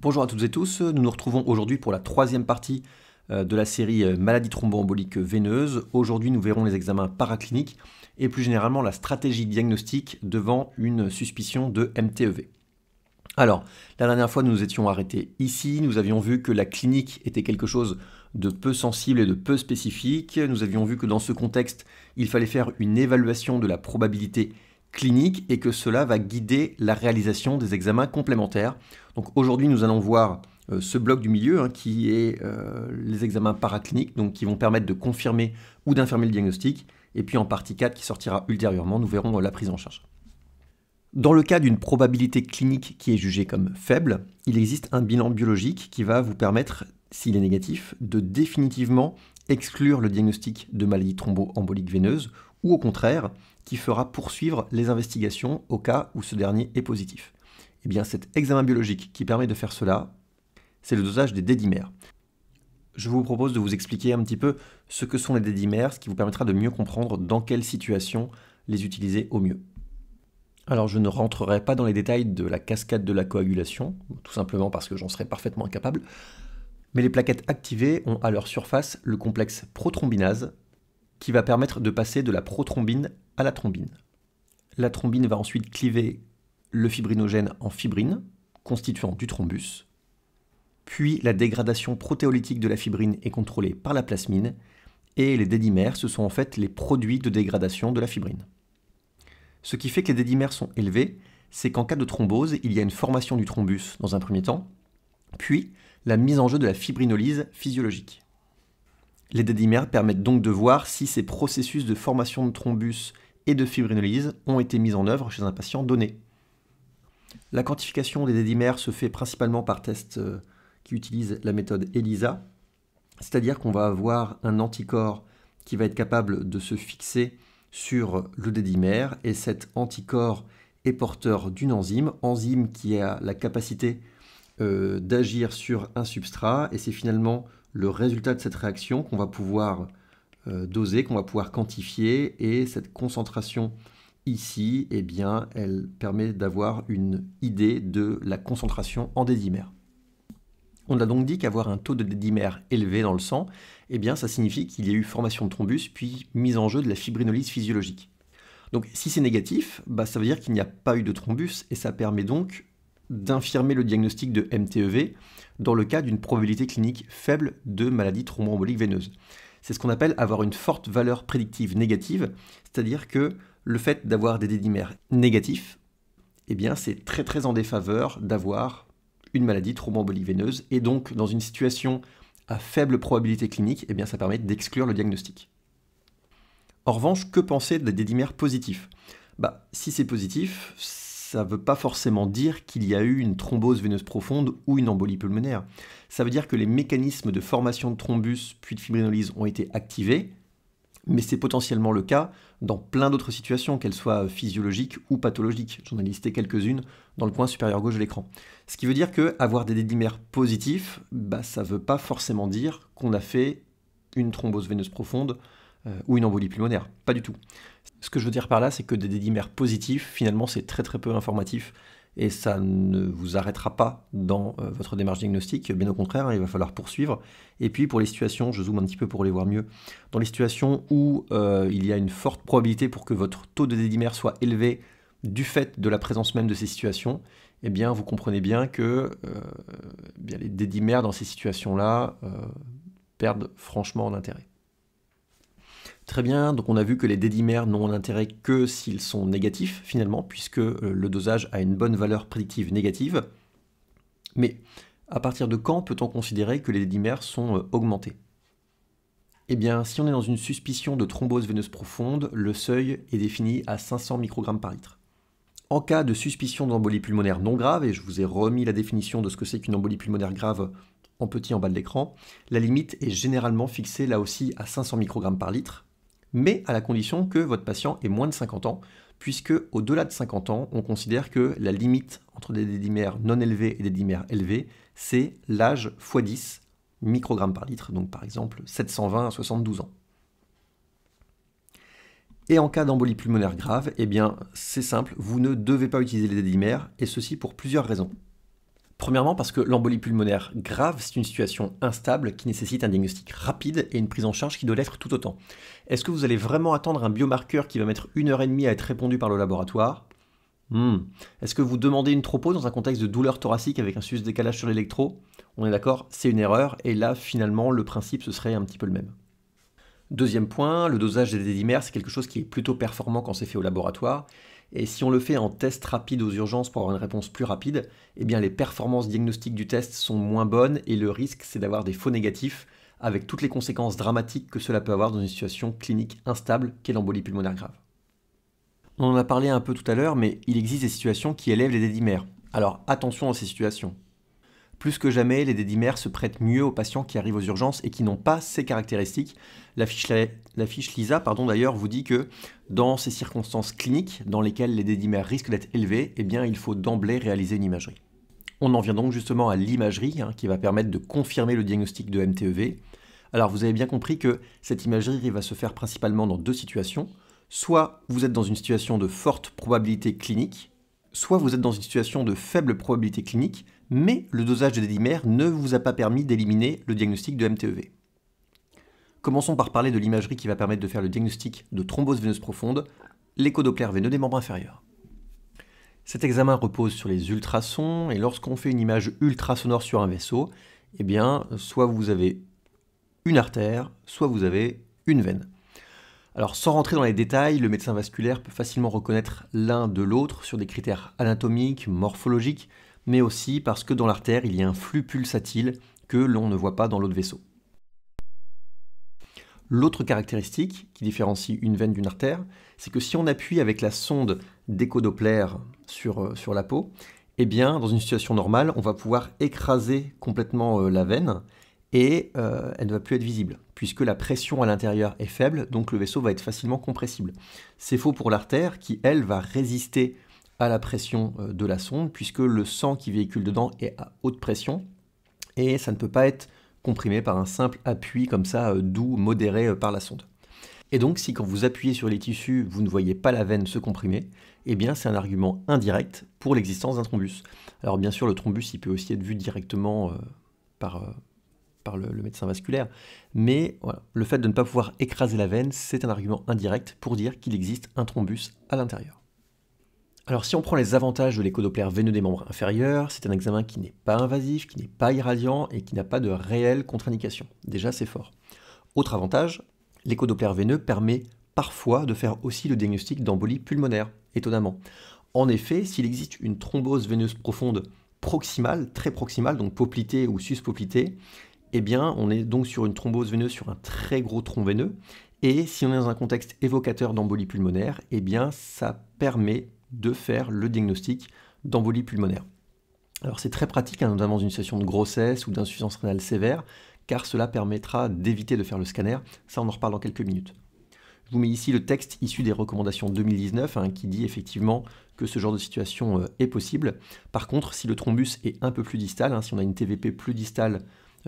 Bonjour à toutes et tous, nous nous retrouvons aujourd'hui pour la troisième partie euh, de la série euh, Maladie thromboembolique veineuse. Aujourd'hui, nous verrons les examens paracliniques et plus généralement la stratégie diagnostique devant une suspicion de MTEV. Alors, la dernière fois, nous nous étions arrêtés ici. Nous avions vu que la clinique était quelque chose de peu sensible et de peu spécifique. Nous avions vu que dans ce contexte, il fallait faire une évaluation de la probabilité clinique et que cela va guider la réalisation des examens complémentaires. Donc aujourd'hui, nous allons voir euh, ce bloc du milieu hein, qui est euh, les examens paracliniques, donc qui vont permettre de confirmer ou d'infirmer le diagnostic. Et puis en partie 4 qui sortira ultérieurement, nous verrons euh, la prise en charge. Dans le cas d'une probabilité clinique qui est jugée comme faible, il existe un bilan biologique qui va vous permettre, s'il est négatif, de définitivement exclure le diagnostic de maladie thromboembolique veineuse ou au contraire qui fera poursuivre les investigations au cas où ce dernier est positif. Et eh bien, cet examen biologique qui permet de faire cela, c'est le dosage des dédimères. Je vous propose de vous expliquer un petit peu ce que sont les dédimères, ce qui vous permettra de mieux comprendre dans quelle situation les utiliser au mieux. Alors je ne rentrerai pas dans les détails de la cascade de la coagulation, tout simplement parce que j'en serais parfaitement incapable. Mais les plaquettes activées ont à leur surface le complexe protrombinase qui va permettre de passer de la prothrombine à la thrombine. La thrombine va ensuite cliver le fibrinogène en fibrine, constituant du thrombus. Puis la dégradation protéolytique de la fibrine est contrôlée par la plasmine, et les dédimères, ce sont en fait les produits de dégradation de la fibrine. Ce qui fait que les dédimères sont élevés, c'est qu'en cas de thrombose, il y a une formation du thrombus dans un premier temps, puis la mise en jeu de la fibrinolyse physiologique. Les dédimères permettent donc de voir si ces processus de formation de thrombus et de fibrinolyse ont été mis en œuvre chez un patient donné. La quantification des dédimères se fait principalement par test euh, qui utilise la méthode ELISA, c'est-à-dire qu'on va avoir un anticorps qui va être capable de se fixer sur le dédimère et cet anticorps est porteur d'une enzyme, enzyme qui a la capacité euh, d'agir sur un substrat, et c'est finalement le résultat de cette réaction qu'on va pouvoir euh, doser, qu'on va pouvoir quantifier, et cette concentration ici, eh bien, elle permet d'avoir une idée de la concentration en dédimère. On a donc dit qu'avoir un taux de dédimère élevé dans le sang, eh bien, ça signifie qu'il y a eu formation de thrombus, puis mise en jeu de la fibrinolyse physiologique. Donc si c'est négatif, bah, ça veut dire qu'il n'y a pas eu de thrombus, et ça permet donc d'infirmer le diagnostic de MTEV dans le cas d'une probabilité clinique faible de maladie thromboembolique veineuse. C'est ce qu'on appelle avoir une forte valeur prédictive négative, c'est-à-dire que le fait d'avoir des dédimères négatifs, eh bien c'est très très en défaveur d'avoir une maladie thromboembolique veineuse et donc dans une situation à faible probabilité clinique, eh bien ça permet d'exclure le diagnostic. En revanche, que penser des dédimères positifs Bah, si c'est positif, ça ne veut pas forcément dire qu'il y a eu une thrombose veineuse profonde ou une embolie pulmonaire. Ça veut dire que les mécanismes de formation de thrombus puis de fibrinolyse ont été activés, mais c'est potentiellement le cas dans plein d'autres situations, qu'elles soient physiologiques ou pathologiques. J'en ai listé quelques-unes dans le coin supérieur gauche de l'écran. Ce qui veut dire que avoir des dédimères positifs, bah, ça ne veut pas forcément dire qu'on a fait une thrombose veineuse profonde euh, ou une embolie pulmonaire. Pas du tout. Ce que je veux dire par là, c'est que des dédimères positifs, finalement, c'est très très peu informatif et ça ne vous arrêtera pas dans euh, votre démarche diagnostique, bien au contraire, hein, il va falloir poursuivre. Et puis pour les situations, je zoome un petit peu pour les voir mieux, dans les situations où euh, il y a une forte probabilité pour que votre taux de dédimère soit élevé du fait de la présence même de ces situations, eh bien vous comprenez bien que euh, eh les dédimères dans ces situations-là perdent franchement d'intérêt. Très bien, donc on a vu que les dédimères n'ont l'intérêt que s'ils sont négatifs finalement, puisque euh, le dosage a une bonne valeur prédictive négative. Mais à partir de quand peut-on considérer que les dédimères sont euh, augmentés Eh bien, si on est dans une suspicion de thrombose veineuse profonde, le seuil est défini à 500 microgrammes par litre. En cas de suspicion d'embolie pulmonaire non grave, et je vous ai remis la définition de ce que c'est qu'une embolie pulmonaire grave en petit en bas de l'écran, la limite est généralement fixée là aussi à 500 microgrammes par litre, mais à la condition que votre patient ait moins de 50 ans, puisque au-delà de 50 ans, on considère que la limite entre des dédimères non élevés et des dédimères élevés, c'est l'âge x 10 microgrammes par litre, donc par exemple 720 à 72 ans. Et en cas d'embolie pulmonaire grave, eh bien c'est simple, vous ne devez pas utiliser les dédimères, et ceci pour plusieurs raisons. Premièrement parce que l'embolie pulmonaire grave, c'est une situation instable qui nécessite un diagnostic rapide et une prise en charge qui doit l'être tout autant. Est-ce que vous allez vraiment attendre un biomarqueur qui va mettre une heure et demie à être répondu par le laboratoire hmm. Est-ce que vous demandez une tropo dans un contexte de douleur thoracique avec un sus décalage sur l'électro On est d'accord, c'est une erreur, et là finalement le principe ce serait un petit peu le même. Deuxième point, le dosage des dédimères, c'est quelque chose qui est plutôt performant quand c'est fait au laboratoire, et si on le fait en test rapide aux urgences pour avoir une réponse plus rapide, eh bien les performances diagnostiques du test sont moins bonnes et le risque c'est d'avoir des faux négatifs avec toutes les conséquences dramatiques que cela peut avoir dans une situation clinique instable qu'est l'embolie pulmonaire grave. On en a parlé un peu tout à l'heure, mais il existe des situations qui élèvent les dédimères. Alors attention à ces situations. Plus que jamais, les dédimères se prêtent mieux aux patients qui arrivent aux urgences et qui n'ont pas ces caractéristiques. La fiche, LISA pardon, d'ailleurs vous dit que dans ces circonstances cliniques dans lesquelles les dédimères risquent d'être élevés, eh bien, il faut d'emblée réaliser une imagerie. On en vient donc justement à l'imagerie hein, qui va permettre de confirmer le diagnostic de MTEV. Alors vous avez bien compris que cette imagerie va se faire principalement dans deux situations. Soit vous êtes dans une situation de forte probabilité clinique, soit vous êtes dans une situation de faible probabilité clinique, mais le dosage de dédimère ne vous a pas permis d'éliminer le diagnostic de MTEV. Commençons par parler de l'imagerie qui va permettre de faire le diagnostic de thrombose veineuse profonde, l'échodoplaire veineux des membres inférieurs. Cet examen repose sur les ultrasons, et lorsqu'on fait une image ultrasonore sur un vaisseau, eh bien, soit vous avez une artère, soit vous avez une veine. Alors sans rentrer dans les détails, le médecin vasculaire peut facilement reconnaître l'un de l'autre sur des critères anatomiques, morphologiques, mais aussi parce que dans l'artère, il y a un flux pulsatile que l'on ne voit pas dans l'autre vaisseau. L'autre caractéristique qui différencie une veine d'une artère, c'est que si on appuie avec la sonde décodoplaire sur, euh, sur la peau, eh bien, dans une situation normale, on va pouvoir écraser complètement euh, la veine et euh, elle ne va plus être visible, puisque la pression à l'intérieur est faible, donc le vaisseau va être facilement compressible. C'est faux pour l'artère qui, elle, va résister à la pression euh, de la sonde, puisque le sang qui véhicule dedans est à haute pression, et ça ne peut pas être comprimé par un simple appui comme ça, euh, doux, modéré euh, par la sonde. Et donc, si quand vous appuyez sur les tissus, vous ne voyez pas la veine se comprimer, eh bien c'est un argument indirect pour l'existence d'un thrombus. Alors bien sûr, le thrombus, il peut aussi être vu directement par, par le, médecin vasculaire, mais le fait de ne pas pouvoir écraser la veine, c'est un argument indirect pour dire qu'il existe un thrombus à l'intérieur. Alors si on prend les avantages de l'échodoplaire veineux des membres inférieurs, c'est un examen qui n'est pas invasif, qui n'est pas irradiant et qui n'a pas de réelle contre-indication. Déjà c'est fort. Autre avantage, l'échodoplaire veineux permet parfois de faire aussi le diagnostic d'embolie pulmonaire, étonnamment. En effet, s'il existe une thrombose veineuse profonde proximale, très proximale, donc poplitée ou suspoplitée, eh bien on est donc sur une thrombose veineuse sur un très gros tronc veineux et si on est dans un contexte évocateur d'embolie pulmonaire, eh bien ça permet de faire le diagnostic d'embolie pulmonaire. Alors c'est très pratique, hein, notamment dans une situation de grossesse ou d'insuffisance rénale sévère, car cela permettra d'éviter de faire le scanner. Ça, on en reparle dans quelques minutes. Je vous mets ici le texte issu des recommandations 2019 hein, qui dit effectivement que ce genre de situation euh, est possible. Par contre, si le thrombus est un peu plus distal, hein, si on a une TVP plus distale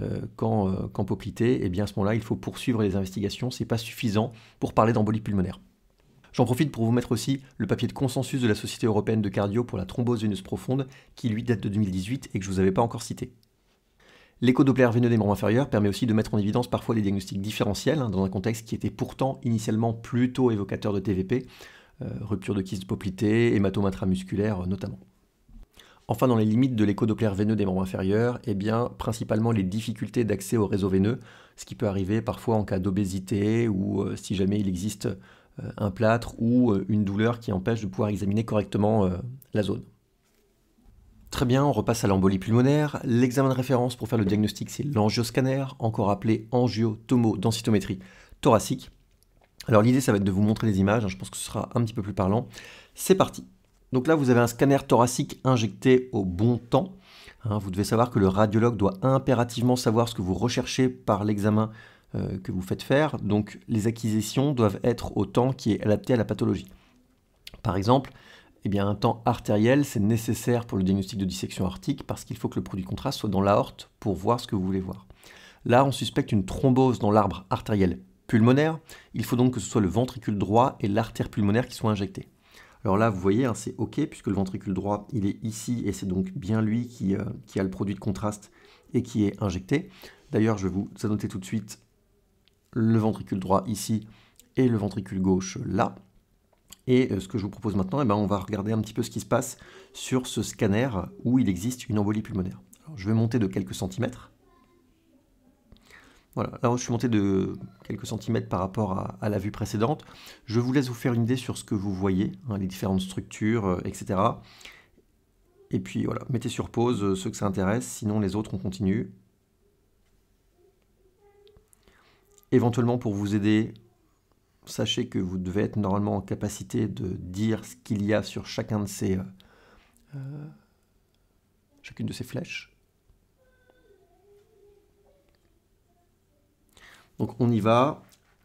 euh, euh, qu'en poplité, et eh bien à ce moment-là, il faut poursuivre les investigations. C'est pas suffisant pour parler d'embolie pulmonaire. J'en profite pour vous mettre aussi le papier de consensus de la Société européenne de cardio pour la thrombose veineuse profonde, qui lui date de 2018 et que je ne vous avais pas encore cité. L'échodoplaire veineux des membres inférieurs permet aussi de mettre en évidence parfois les diagnostics différentiels, hein, dans un contexte qui était pourtant initialement plutôt évocateur de TVP, euh, rupture de kyste poplité, hématome intramusculaire euh, notamment. Enfin, dans les limites de l'échodoplaire veineux des membres inférieurs, et eh bien, principalement les difficultés d'accès au réseau veineux, ce qui peut arriver parfois en cas d'obésité ou euh, si jamais il existe euh, un plâtre ou euh, une douleur qui empêche de pouvoir examiner correctement euh, la zone. Très bien, on repasse à l'embolie pulmonaire. L'examen de référence pour faire le diagnostic, c'est l'angioscanner, encore appelé angiotomo-densitométrie thoracique. Alors l'idée, ça va être de vous montrer les images, hein, je pense que ce sera un petit peu plus parlant. C'est parti. Donc là, vous avez un scanner thoracique injecté au bon temps. Hein. vous devez savoir que le radiologue doit impérativement savoir ce que vous recherchez par l'examen euh, que vous faites faire. Donc les acquisitions doivent être au temps qui est adapté à la pathologie. Par exemple, eh bien, un temps artériel, c'est nécessaire pour le diagnostic de dissection aortique parce qu'il faut que le produit de contraste soit dans l'aorte pour voir ce que vous voulez voir. Là, on suspecte une thrombose dans l'arbre artériel pulmonaire. Il faut donc que ce soit le ventricule droit et l'artère pulmonaire qui soient injectés. Alors là, vous voyez, hein, c'est OK, puisque le ventricule droit, il est ici, et c'est donc bien lui qui, euh, qui, a le produit de contraste et qui est injecté. D'ailleurs, je vais vous annoter tout de suite le ventricule droit ici et le ventricule gauche là. Et euh, ce que je vous propose maintenant, eh ben, on va regarder un petit peu ce qui se passe sur ce scanner où il existe une embolie pulmonaire. je vais monter de quelques centimètres. Voilà, là je suis monté de quelques centimètres par rapport à, la vue précédente. Je vous laisse vous faire une idée sur ce que vous voyez, hein, les différentes structures, euh, etc. Et puis voilà, mettez sur pause euh, ceux que ça intéresse, sinon les autres on continue. éventuellement pour vous aider, sachez que vous devez être normalement en capacité de dire ce qu'il y a sur chacun de ces, euh, euh, chacune de ces flèches. Donc on y va.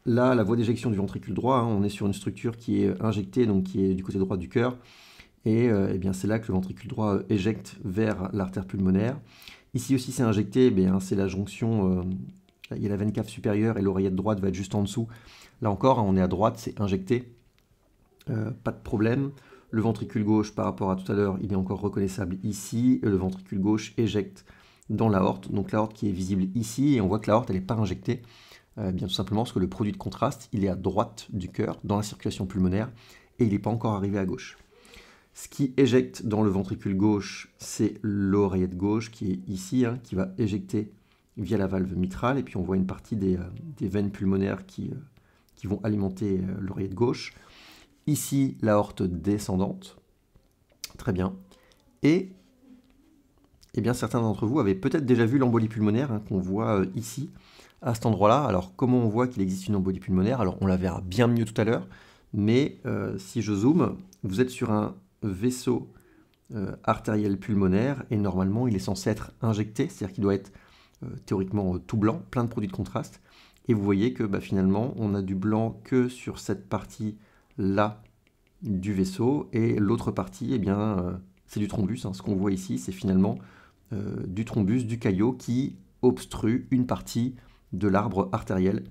Là, la voie d'éjection du ventricule droit, hein, on est sur une structure qui est injectée, donc qui est du côté droit du cœur. Et, euh, eh bien c'est là que le ventricule droit éjecte vers l'artère pulmonaire. Ici aussi, c'est injecté, eh c'est la jonction Là, il y a la veine cave supérieure et l'oreillette droite va être juste en dessous. Là encore, hein, on est à droite, c'est injecté. Euh, pas de problème. Le ventricule gauche, par rapport à tout à l'heure, il est encore reconnaissable ici. Euh, le ventricule gauche éjecte dans l'aorte. Donc l'aorte qui est visible ici. Et on voit que l'aorte, elle n'est pas injectée. Euh, bien tout simplement parce que le produit de contraste, il est à droite du cœur, dans la circulation pulmonaire. Et il n'est pas encore arrivé à gauche. Ce qui éjecte dans le ventricule gauche, c'est l'oreillette gauche qui est ici, hein, qui va éjecter via la valve mitrale, et puis on voit une partie des, euh, veines pulmonaires qui, euh, qui vont alimenter de euh, gauche. Ici, l'aorte descendante. Très bien. Et eh bien, certains d'entre vous avaient peut-être déjà vu l'embolie pulmonaire hein, qu'on voit ici, à cet endroit-là. Alors, comment on voit qu'il existe une embolie pulmonaire Alors, on la verra bien mieux tout à l'heure, mais si je zoome, vous êtes sur un vaisseau artériel pulmonaire et normalement, il est censé être injecté, c'est-à-dire qu'il doit être euh, théoriquement euh, tout blanc, plein de produits de contraste. Et vous voyez que bah, finalement, on a du blanc que sur cette partie-là du vaisseau, et l'autre partie, eh bien, euh, c'est du thrombus. Hein. Ce qu'on voit ici, c'est finalement du thrombus, du caillot, qui obstrue une partie de l'arbre artériel.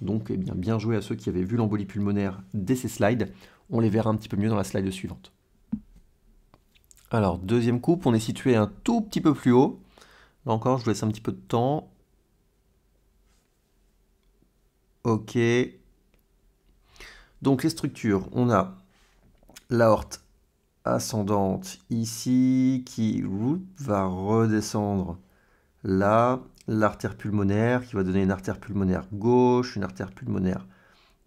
Donc, eh bien, bien joué à ceux qui avaient vu l'embolie pulmonaire dès ces slides. On les verra un petit peu mieux dans la slide suivante. Alors, deuxième coupe, on est situé un tout petit peu plus haut. Là encore, je vous laisse un petit peu de temps. Ok. Donc les structures, on a l'aorte ascendante ici qui va redescendre là, l'artère pulmonaire qui va donner une artère pulmonaire gauche, une artère pulmonaire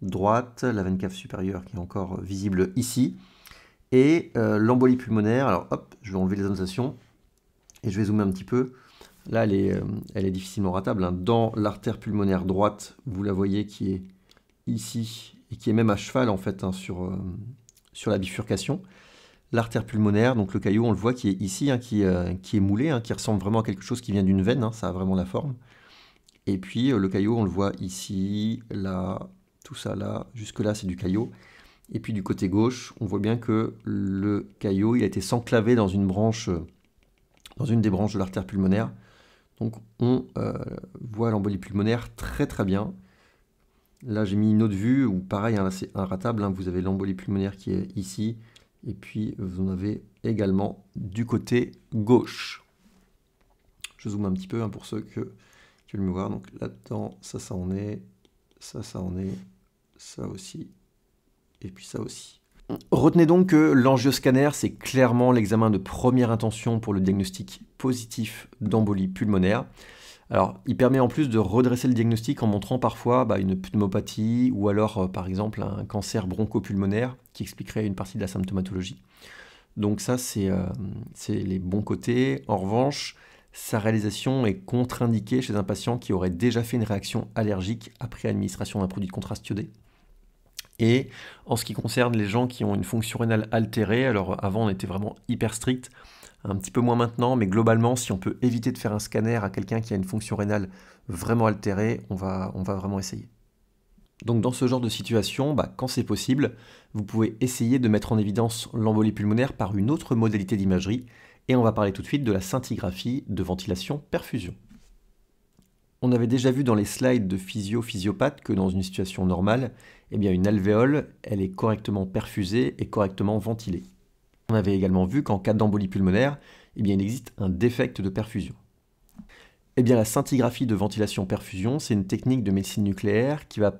droite, la veine cave supérieure qui est encore visible ici, et euh, l'embolie pulmonaire, alors hop, je vais enlever les annotations, et je vais zoomer un petit peu, Là, euh, elle est, difficilement ratable. Hein. Dans l'artère pulmonaire droite, vous la voyez qui est ici et qui est même à cheval en fait hein, sur, euh, sur la bifurcation. L'artère pulmonaire, donc le caillot, on le voit qui est ici, hein, euh, qui, est moulé, qui ressemble vraiment à quelque chose qui vient d'une veine, ça a vraiment la forme. Et puis le caillot, on le voit ici, là, tout ça là, jusque-là c'est du caillot. Et puis du côté gauche, on voit bien que le caillot, il a été s'enclaver dans une branche, dans une des branches de l'artère pulmonaire. Donc on euh, voit l'embolie pulmonaire très très bien. Là j'ai mis une autre vue où pareil, hein, c'est un ratable, hein, vous avez l'embolie pulmonaire qui est ici, et puis vous en avez également du côté gauche. Je zoome un petit peu hein, pour ceux que, qui veulent me voir. Donc là-dedans, ça ça en est, ça ça en est, ça aussi, et puis ça aussi. Retenez donc que l'angioscanner, c'est clairement l'examen de première intention pour le diagnostic positif d'embolie pulmonaire. Alors, il permet en plus de redresser le diagnostic en montrant parfois bah, une pneumopathie ou alors, euh, par exemple, un cancer bronchopulmonaire qui expliquerait une partie de la symptomatologie. Donc ça, euh, c'est les bons côtés. En revanche, sa réalisation est contre-indiquée chez un patient qui aurait déjà fait une réaction allergique après administration d'un produit de contraste iodé. Et en ce qui concerne les gens qui ont une fonction rénale altérée, alors avant on était vraiment hyper strict, un petit peu moins maintenant, mais globalement, si on peut éviter de faire un scanner à quelqu'un qui a une fonction rénale vraiment altérée, on va, vraiment essayer. Donc dans ce genre de situation, bah, quand c'est possible, vous pouvez essayer de mettre en évidence l'embolie pulmonaire par une autre modalité d'imagerie, et on va parler tout de suite de la scintigraphie de ventilation-perfusion. On avait déjà vu dans les slides de physio-physiopathe que dans une situation normale, eh bien une alvéole, elle est correctement perfusée et correctement ventilée. On avait également vu qu'en cas d'embolie pulmonaire, eh bien il existe un défect de perfusion. Eh bien la scintigraphie de ventilation-perfusion, c'est une technique de médecine nucléaire qui va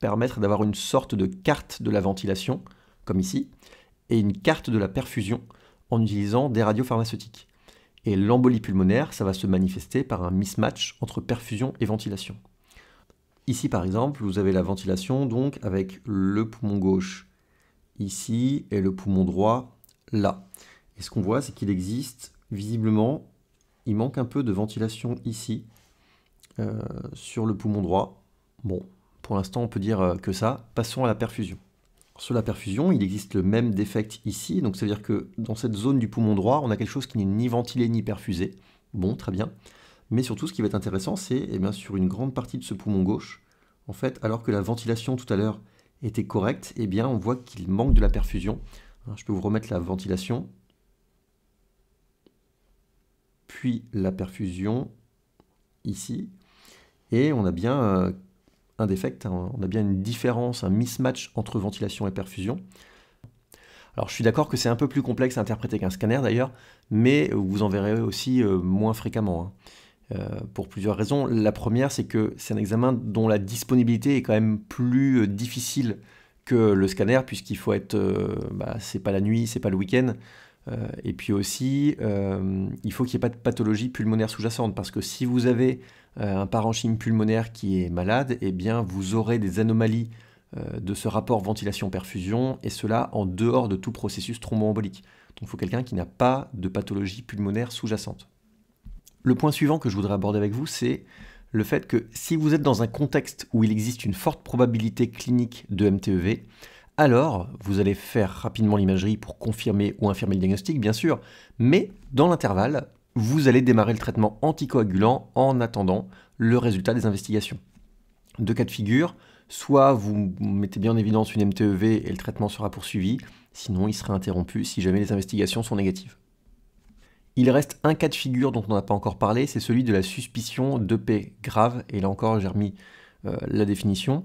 permettre d'avoir une sorte de carte de la ventilation, comme ici, et une carte de la perfusion en utilisant des radiopharmaceutiques. Et l'embolie pulmonaire, ça va se manifester par un mismatch entre perfusion et ventilation. Ici, par exemple, vous avez la ventilation, donc avec le poumon gauche ici et le poumon droit là. Et ce qu'on voit, c'est qu'il existe, visiblement, il manque un peu de ventilation ici, euh, sur le poumon droit. Bon, pour l'instant, on peut dire euh, que ça. Passons à la perfusion. Sur la perfusion, il existe le même défect ici, donc ça veut dire que dans cette zone du poumon droit, on a quelque chose qui n'est ni ventilé ni perfusé. Bon, très bien. Mais surtout, ce qui va être intéressant, c'est eh bien, sur une grande partie de ce poumon gauche, en fait, alors que la ventilation tout à l'heure était correcte, eh bien, on voit qu'il manque de la perfusion. Je peux vous remettre la ventilation, puis la perfusion ici, et on a bien euh, un hein. On a bien une différence, un mismatch entre ventilation et perfusion. Alors je suis d'accord que c'est un peu plus complexe à interpréter qu'un scanner d'ailleurs, mais vous en verrez aussi euh, moins fréquemment. Hein. Euh, pour plusieurs raisons. La première, c'est que c'est un examen dont la disponibilité est quand même plus euh, difficile que le scanner, puisqu'il faut être. Bah, c'est pas la nuit, c'est pas le week-end. et puis aussi, il faut qu'il n'y ait pas de pathologie pulmonaire sous-jacente, parce que si vous avez euh, un parenchyme pulmonaire qui est malade, eh bien vous aurez des anomalies euh, de ce rapport ventilation-perfusion, et cela en dehors de tout processus thromboembolique. Donc il faut quelqu'un qui n'a pas de pathologie pulmonaire sous-jacente. Le point suivant que je voudrais aborder avec vous, c'est le fait que si vous êtes dans un contexte où il existe une forte probabilité clinique de MTEV, alors vous allez faire rapidement l'imagerie pour confirmer ou infirmer le diagnostic, bien sûr, mais dans l'intervalle, vous allez démarrer le traitement anticoagulant en attendant le résultat des investigations. Deux cas de figure, soit vous mettez bien en évidence une MTEV et le traitement sera poursuivi, sinon il sera interrompu si jamais les investigations sont négatives. Il reste un cas de figure dont on n'a pas encore parlé, c'est celui de la suspicion d'EP grave, et là encore j'ai remis euh, la définition.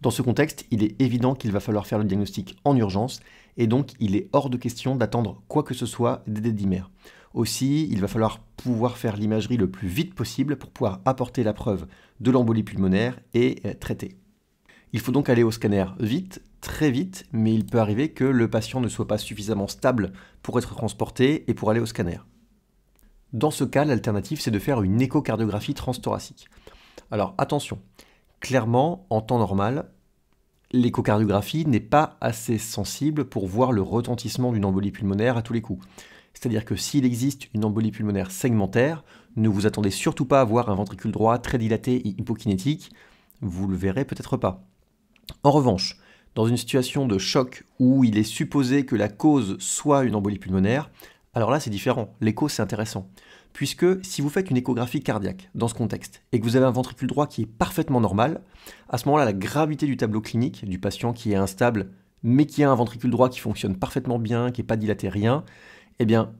Dans ce contexte, il est évident qu'il va falloir faire le diagnostic en urgence, et donc il est hors de question d'attendre quoi que ce soit des dédimères. Aussi, il va falloir pouvoir faire l'imagerie le plus vite possible pour pouvoir apporter la preuve de l'embolie pulmonaire et euh, traiter. Il faut donc aller au scanner vite, très vite, mais il peut arriver que le patient ne soit pas suffisamment stable pour être transporté et pour aller au scanner. Dans ce cas, l'alternative, c'est de faire une échocardiographie transthoracique. Alors attention, clairement, en temps normal, l'échocardiographie n'est pas assez sensible pour voir le retentissement d'une embolie pulmonaire à tous les coups. C'est-à-dire que s'il existe une embolie pulmonaire segmentaire, ne vous attendez surtout pas à voir un ventricule droit très dilaté et hypokinétique, vous le verrez peut-être pas. En revanche, dans une situation de choc où il est supposé que la cause soit une embolie pulmonaire, alors là c'est différent, l'écho c'est intéressant. Puisque si vous faites une échographie cardiaque dans ce contexte et que vous avez un ventricule droit qui est parfaitement normal, à ce moment-là la gravité du tableau clinique du patient qui est instable mais qui a un ventricule droit qui fonctionne parfaitement bien, qui n'est pas dilaté rien, eh bien,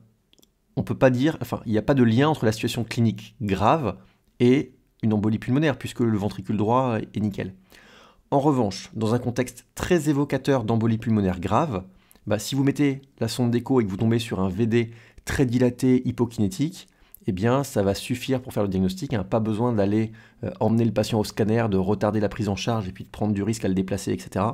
on peut pas dire, enfin, il n'y a pas de lien entre la situation clinique grave et une embolie pulmonaire, puisque le ventricule droit est nickel. En revanche, dans un contexte très évocateur d'embolie pulmonaire grave, bah, si vous mettez la sonde d'écho et que vous tombez sur un VD très dilaté, hypokinétique, eh bien, ça va suffire pour faire le diagnostic. Hein. Pas besoin d'aller euh, emmener le patient au scanner, de retarder la prise en charge et puis de prendre du risque à le déplacer, etc.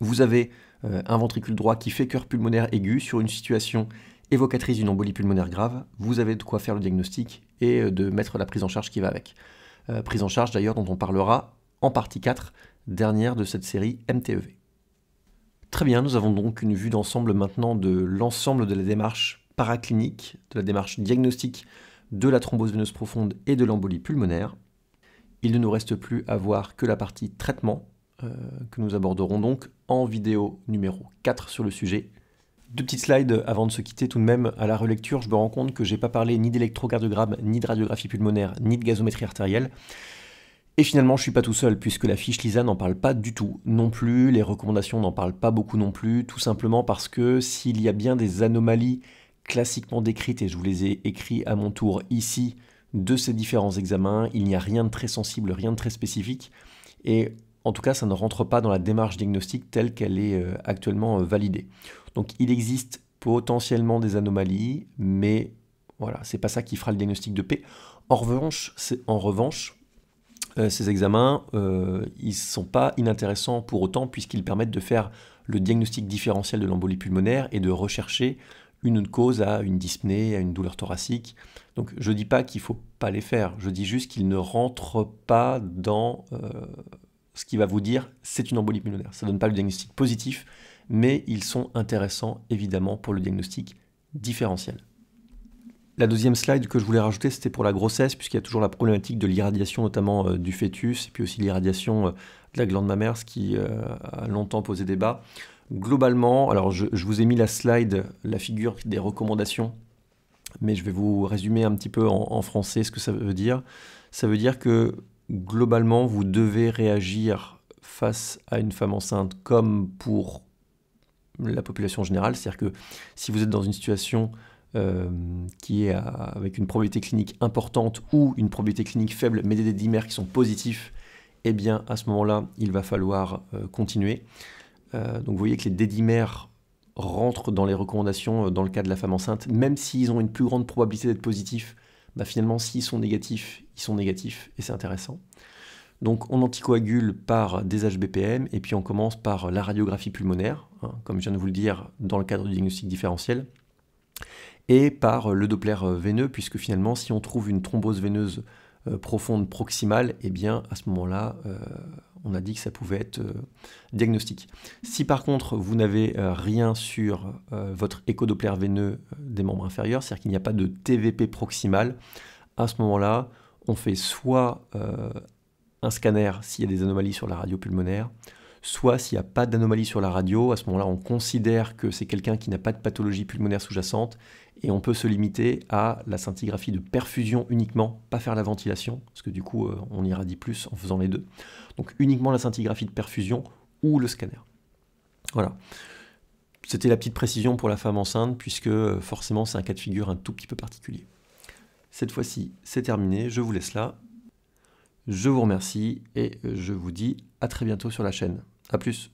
Vous avez euh, un ventricule droit qui fait cœur pulmonaire aigu sur une situation évocatrice d'une embolie pulmonaire grave, vous avez de quoi faire le diagnostic et euh, de mettre la prise en charge qui va avec. Euh, prise en charge d'ailleurs dont on parlera en partie 4, dernière de cette série MTEV. Très bien, nous avons donc une vue d'ensemble maintenant de l'ensemble de la démarche paraclinique, de la démarche diagnostique de la thrombose veineuse profonde et de l'embolie pulmonaire. Il ne nous reste plus à voir que la partie traitement, que nous aborderons donc en vidéo numéro 4 sur le sujet. Deux petites slides avant de se quitter tout de même. À la relecture, je me rends compte que j'ai pas parlé ni d'électrocardiogramme, ni de radiographie pulmonaire, ni de gazométrie artérielle. Et finalement, je suis pas tout seul, puisque la fiche LISA n'en parle pas du tout non plus, les recommandations n'en parlent pas beaucoup non plus, tout simplement parce que s'il y a bien des anomalies classiquement décrites, et je vous les ai écrites à mon tour ici, de ces différents examens, il n'y a rien de très sensible, rien de très spécifique, et en tout cas, ça ne rentre pas dans la démarche diagnostique telle qu'elle est euh, actuellement euh, validée. Donc il existe potentiellement des anomalies, mais voilà, n'est pas ça qui fera le diagnostic de P. En revanche, euh, ces examens, ils ne sont pas inintéressants pour autant puisqu'ils permettent de faire le diagnostic différentiel de l'embolie pulmonaire et de rechercher une cause à une dyspnée, à une douleur thoracique. Donc je ne dis pas qu'il ne faut pas les faire, je dis juste qu'ils ne rentrent pas dans ce qui va vous dire c'est une embolie pulmonaire. Ça ne donne pas le diagnostic positif, mais ils sont intéressants évidemment pour le diagnostic différentiel. La deuxième slide que je voulais rajouter, c'était pour la grossesse, puisqu'il y a toujours la problématique de l'irradiation, notamment euh, du fœtus, et puis aussi l'irradiation euh, de la glande mammaire, ce qui euh, a longtemps posé débat. Globalement, alors je, vous ai mis la slide, la figure des recommandations, mais je vais vous résumer un petit peu en français ce que ça veut dire. Ça veut dire que globalement, vous devez réagir face à une femme enceinte comme pour la population générale. C'est-à-dire que si vous êtes dans une situation euh, qui est avec une probabilité clinique importante ou une probabilité clinique faible, mais des dimères qui sont positifs, eh bien à ce moment-là, il va falloir euh, continuer. Euh, donc vous voyez que les dédimères rentrent dans les recommandations dans le cas de la femme enceinte, même s'ils ont une plus grande probabilité d'être positifs bah, finalement, s'ils sont négatifs, ils sont négatifs, et c'est intéressant. Donc on anticoagule par des HBPM, et puis on commence par la radiographie pulmonaire, hein, comme je viens de vous le dire dans le cadre du diagnostic différentiel, et par le Doppler veineux, puisque finalement, si on trouve une thrombose veineuse euh, profonde, proximale, et eh bien, à ce moment-là, euh, on a dit que ça pouvait être euh, diagnostique. Si par contre, vous n'avez rien sur votre échodoplaire veineux des membres inférieurs, c'est-à-dire qu'il n'y a pas de TVP proximal, à ce moment-là, on fait soit un scanner s'il y a des anomalies sur la radio pulmonaire, soit s'il n'y a pas d'anomalie sur la radio, à ce moment-là, on considère que c'est quelqu'un qui n'a pas de pathologie pulmonaire sous-jacente, et on peut se limiter à la scintigraphie de perfusion uniquement, pas faire la ventilation, parce que du coup, euh, on irradie plus en faisant les deux. Donc uniquement la scintigraphie de perfusion ou le scanner. Voilà. C'était la petite précision pour la femme enceinte, puisque euh, forcément, c'est un cas de figure un tout petit peu particulier. Cette fois-ci, c'est terminé, je vous laisse là. Je vous remercie et je vous dis à très bientôt sur la chaîne. A plus.